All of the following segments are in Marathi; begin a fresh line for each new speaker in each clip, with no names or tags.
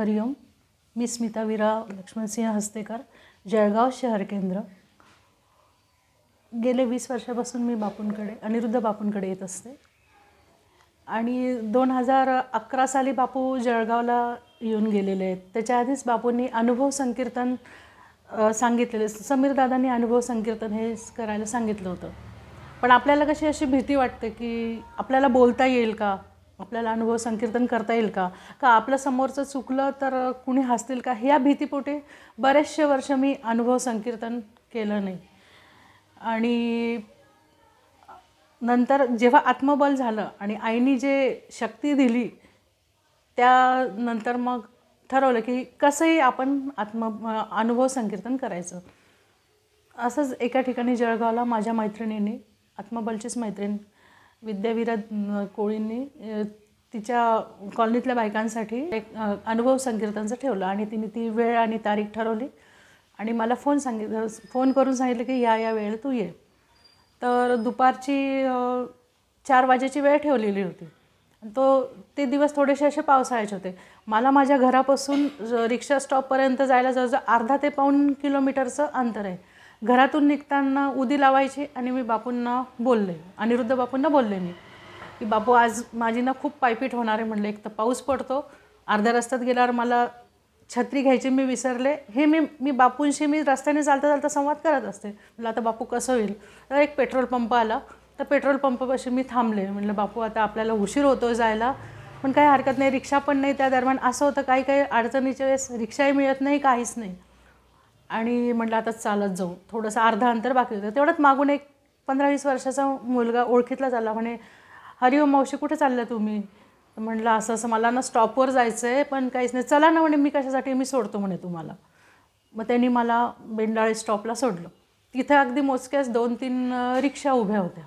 हरिओम मी स्मिता विराव लक्ष्मणसिंह हस्तेकर जळगाव शहर केंद्र गेले वीस वर्षापासून मी बापूंकडे अनिरुद्ध बापूंकडे येत असते आणि दोन हजार अकरा साली बापू जळगावला येऊन गेलेले आहेत त्याच्या आधीच बापूंनी अनुभव संकीर्तन सांगितलेले समीर दादांनी अनुभव संकीर्तन हे करायला सांगितलं होतं पण आपल्याला कशी अशी भीती वाटते की आपल्याला बोलता येईल का आपल्याला अनुभव संकीर्तन करता येईल का का आपलं समोरचं चुकलं तर कुणी हसतील का ह्या भीतीपोटे बरेचशे वर्ष मी अनुभव संकीर्तन केलं नाही आणि नंतर जेव्हा आत्मबल झालं आणि आईनी जे शक्ती दिली त्यानंतर मग ठरवलं की कसंही आपण आत्म अनुभव संकीर्तन करायचं असंच एका ठिकाणी जळगावला माझ्या मैत्रिणीने आत्मबलचीच मैत्रीण विद्याविराज कोळींनी तिच्या कॉलनीतल्या बायकांसाठी एक अनुभव संकीर्तनचं ठेवलं आणि तिने ती वेळ आणि तारीख ठरवली आणि मला फोन सांगितलं फोन करून सांगितलं की या या वेळेला तू ये तर दुपारची चार वाजेची वेळ ठेवलेली होती तो ते दिवस थोडेसे असे पावसाळ्याचे होते मला माझ्या घरापासून रिक्षा स्टॉपपर्यंत जायला जवळजवळ अर्धा ते पाऊण किलोमीटरचं अंतर आहे घरातून निघताना उदी लावायची आणि मी बापूंना बोलले अनिरुद्ध बापूंना बोलले मी की बापू आज माझी ना खूप पायपीट होणार आहे म्हणलं एक तर पाऊस पडतो अर्ध्या रस्त्यात गेल्यावर मला छत्री घ्यायची मी विसरले हे मी मी बापूंशी मी रस्त्याने चालता चालता संवाद करत असते म्हटलं आता बापू कसं होईल तर एक पेट्रोल पंप आला तर पेट्रोल पंपापाशी मी थांबले म्हटलं बापू आता आपल्याला उशीर होतो जायला पण काही हरकत नाही रिक्षा पण नाही त्या दरम्यान असं होतं काही काही अडचणीच्या वेळेस रिक्षाही मिळत नाही काहीच नाही आणि म्हटलं आता चालत जाऊ थोडंसं अर्धा अंतर बाकी होतं तेवढ्यात मागून एक पंधरा वीस वर्षाचा मुलगा ओळखीतला चालला म्हणे हरिओ मावशी कुठे चालल्या तुम्ही म्हटलं असं असं मला ना स्टॉपवर जायचं आहे पण काहीच नाही चला ना म्हणे मी कशासाठी मी सोडतो म्हणे तुम्हाला मग त्यांनी मला बेंडाळे स्टॉपला सोडलं तिथे अगदी मोजक्याच दोन तीन रिक्षा उभ्या होत्या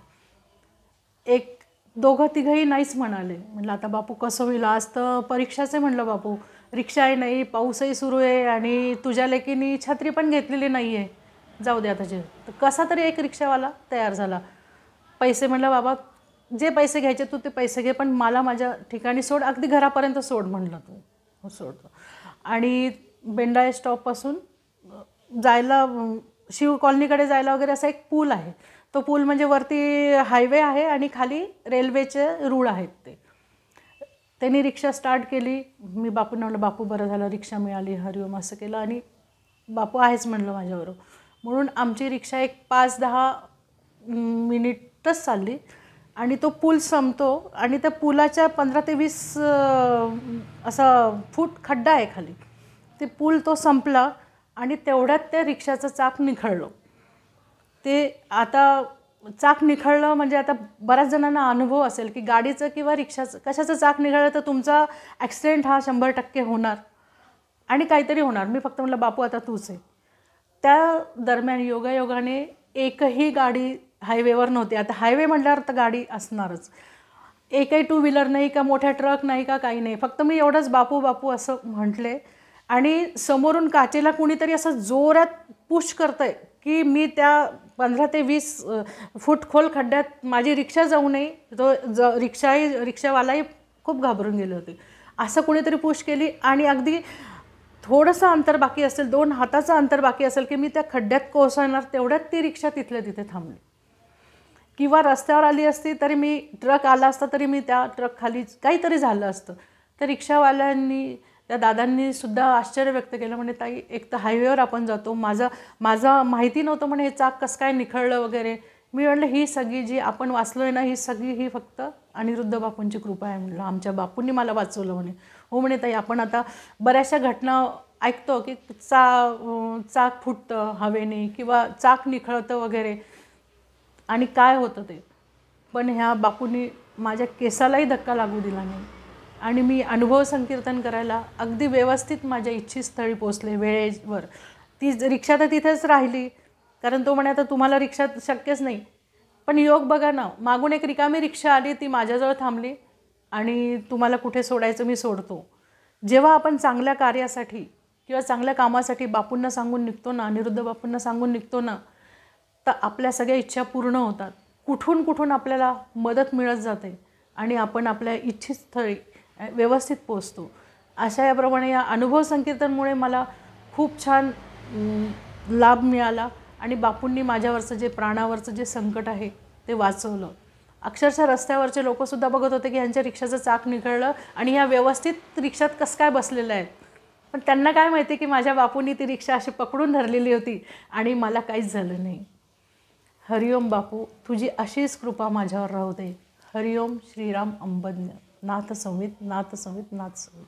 एक दोघं तिघंही नाहीच म्हणाले म्हणलं आता बापू कसं होईल आज तर परीक्षाच आहे म्हणलं बापू रिक्षाही नाही पाऊसही सुरू आहे आणि तुझ्या लेकीनी छत्री पण घेतलेली नाही आहे जाऊ दे आता जे तर कसा तरी एक रिक्षावाला तयार झाला पैसे म्हटलं बाबा जे पैसे घ्यायचे तू ते पैसे घे पण मला माझ्या ठिकाणी सोड अगदी घरापर्यंत सोड म्हणलं तू हो सोडतो आणि बेंडाळे स्टॉपपासून जायला शिव कॉलनीकडे जायला वगैरे असा एक पूल आहे तो पूल म्हणजे वरती हायवे आहे आणि खाली रेल्वेचे रूळ आहेत ते त्यांनी रिक्षा स्टार्ट केली मी बापू म्हणलं बापू बरं झालं रिक्षा मिळाली हरिओम असं केलं आणि बापू आहेच म्हणलं माझ्याबरोबर म्हणून आमची रिक्षा एक पाच दहा मिनिटच चालली आणि तो पूल संपतो आणि त्या पुलाच्या पंधरा ते वीस असा फूट खड्डा आहे खाली ते पूल तो संपला आणि तेवढ्यात त्या रिक्षाचं चाक निखळलं ते आता चाक निखळलं म्हणजे आता बऱ्याच जणांना अनुभव असेल की गाडीचं किंवा रिक्षाचं कशाचं चाक निघालं तर तुमचा ॲक्सिडेंट हा शंभर टक्के होणार आणि काहीतरी होणार मी फक्त म्हटलं बापू आता तूच आहे त्या दरम्यान योगायोगाने एकही गाडी हायवेवर नव्हती आता हायवे म्हटल्यावर तर गाडी असणारच एकही टू व्हीलर नाही का मोठ्या ट्रक नाही का काही नाही फक्त मी एवढंच बापू बापू असं म्हटले आणि समोरून काचेला कुणीतरी असं जोरात पुश करतं आहे की मी त्या पंधरा ते वीस फूट खोल खड्ड्यात माझी रिक्षा जाऊ नये तो ज रिक्षाही रिक्षावालाही खूप घाबरून गेले होते असं कुणीतरी पुश केली आणि अगदी थोडंसं अंतर बाकी असेल दोन हाताचं अंतर बाकी असेल की मी त्या खड्ड्यात कोसळणार तेवढ्यात ती रिक्षा तिथल्या तिथे थांबली किंवा रस्त्यावर आली असती तरी मी ट्रक आला असता तरी मी त्या ट्रक खाली काहीतरी झालं असतं तर रिक्षावाल्यांनी त्या दादांनी सुद्धा आश्चर्य व्यक्त केलं म्हणजे ताई एक तर हायवेवर आपण जातो माझं माझा माहिती नव्हतं म्हणे हे चाक कसं काय निखळलं वगैरे मी म्हटलं ही सगळी जी आपण वाचलो आहे ना ही सगळी ही फक्त अनिरुद्ध बापूंची कृपा आहे म्हटलं आमच्या बापूंनी मला वाचवलं म्हणे हो म्हणे ताई आपण आता बऱ्याचशा घटना ऐकतो की चा चाक फुटतं हवेने किंवा चाक निखळतं वगैरे आणि काय होतं ते पण ह्या बापूंनी माझ्या केसालाही धक्का लागू दिला नाही आणि मी अनुभव संकीर्तन करायला अगदी व्यवस्थित माझ्या इच्छितस्थळी पोचले वेळेवर ती रिक्षा तर तिथेच राहिली कारण तो म्हणे आता तुम्हाला रिक्षा शक्यच नाही पण योग बघा ना मागून एक रिकामी रिक्षा आली ती माझ्याजवळ थांबली आणि तुम्हाला कुठे सोडायचं मी सोडतो जेव्हा आपण चांगल्या कार्यासाठी किंवा चांगल्या कामासाठी बापूंना सांगून निघतो ना अनिरुद्ध बापूंना सांगून निघतो ना तर आपल्या सगळ्या इच्छा पूर्ण होतात कुठून कुठून आपल्याला मदत मिळत जाते आणि आपण आपल्या इच्छित स्थळी व्यवस्थित पोचतो अशा याप्रमाणे या अनुभव संकीर्तनमुळे मला खूप छान लाभ मिळाला आणि बापूंनी माझ्यावरचं जे प्राणावरचं जे संकट आहे ते वाचवलं अक्षरशः रस्त्यावरचे लोकसुद्धा बघत होते की ह्यांच्या रिक्षाचं चाक निघळलं आणि ह्या व्यवस्थित रिक्षात कसं काय बसलेलं आहे पण त्यांना काय माहिती की माझ्या बापूंनी ती रिक्षा अशी पकडून धरलेली होती आणि मला काहीच झालं नाही हरिओम बापू तुझी अशीच कृपा माझ्यावर राहू दे हरिओम Shriram अंबज्ञ Natação, nada natação, nada natação.